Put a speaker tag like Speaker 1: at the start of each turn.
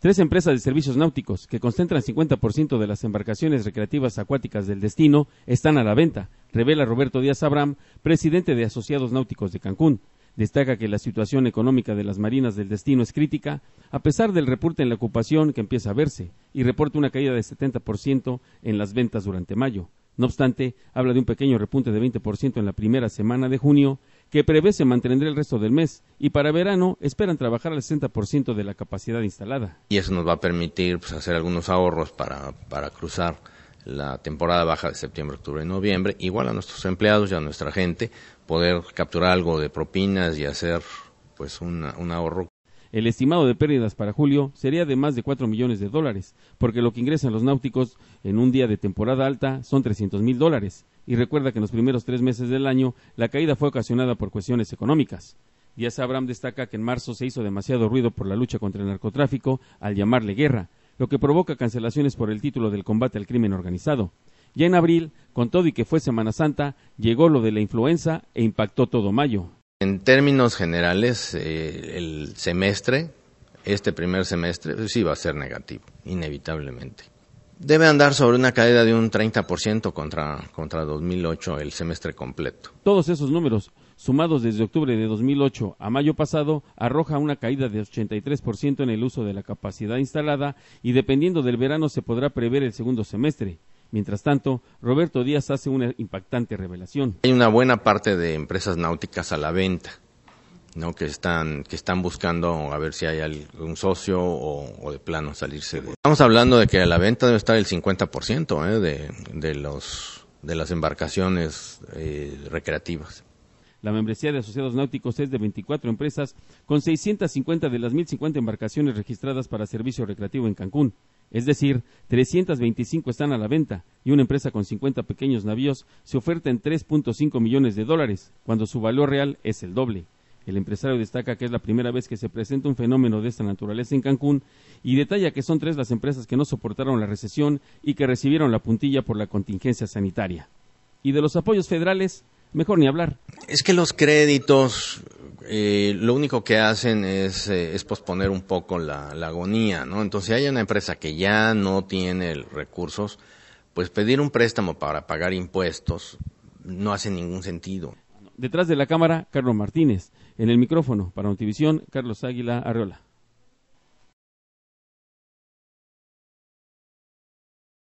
Speaker 1: Tres empresas de servicios náuticos, que concentran 50% de las embarcaciones recreativas acuáticas del destino, están a la venta, revela Roberto Díaz Abraham, presidente de Asociados Náuticos de Cancún. Destaca que la situación económica de las marinas del destino es crítica, a pesar del reporte en la ocupación que empieza a verse, y reporta una caída de 70% en las ventas durante mayo. No obstante, habla de un pequeño repunte de 20% en la primera semana de junio que prevé se mantendrá el resto del mes y para verano esperan trabajar al 60% de la capacidad instalada.
Speaker 2: Y eso nos va a permitir pues, hacer algunos ahorros para, para cruzar la temporada baja de septiembre, octubre y noviembre, igual a nuestros empleados y a nuestra gente, poder
Speaker 1: capturar algo de propinas y hacer pues un ahorro el estimado de pérdidas para julio sería de más de 4 millones de dólares, porque lo que ingresan los náuticos en un día de temporada alta son 300 mil dólares. Y recuerda que en los primeros tres meses del año la caída fue ocasionada por cuestiones económicas. Díaz Abraham destaca que en marzo se hizo demasiado ruido por la lucha contra el narcotráfico al llamarle guerra, lo que provoca cancelaciones por el título del combate al crimen organizado. Ya en abril, con todo y que fue Semana Santa, llegó lo de la influenza e impactó todo mayo. En términos generales, eh, el semestre, este
Speaker 2: primer semestre, sí va a ser negativo, inevitablemente. Debe andar sobre una caída de un 30% contra, contra 2008 el semestre completo.
Speaker 1: Todos esos números, sumados desde octubre de 2008 a mayo pasado, arroja una caída de 83% en el uso de la capacidad instalada y dependiendo del verano se podrá prever el segundo semestre. Mientras tanto, Roberto Díaz hace una impactante revelación.
Speaker 2: Hay una buena parte de empresas náuticas a la venta, ¿no? que, están, que están buscando a ver si hay algún socio o, de plano salirse de... Estamos hablando de que a la venta debe estar el 50% ¿eh? de, de, las embarcaciones eh, recreativas.
Speaker 1: La membresía de asociados náuticos es de 24 empresas, con 650 de las 1.050 embarcaciones registradas para servicio recreativo en Cancún. Es decir, 325 están a la venta y una empresa con 50 pequeños navíos se oferta en 3.5 millones de dólares, cuando su valor real es el doble. El empresario destaca que es la primera vez que se presenta un fenómeno de esta naturaleza en Cancún y detalla que son tres las empresas que no soportaron la recesión y que recibieron la puntilla por la contingencia sanitaria. Y de los apoyos federales, mejor ni hablar. Es que los créditos eh, lo único que hacen es, eh, posponer un poco la,
Speaker 2: agonía, ¿no? Entonces, si hay una empresa que ya no tiene recursos, pues pedir un préstamo para pagar impuestos
Speaker 1: no hace ningún sentido. Detrás de la cámara, Carlos Martínez. En el micrófono, para Notivisión, Carlos Águila Arreola.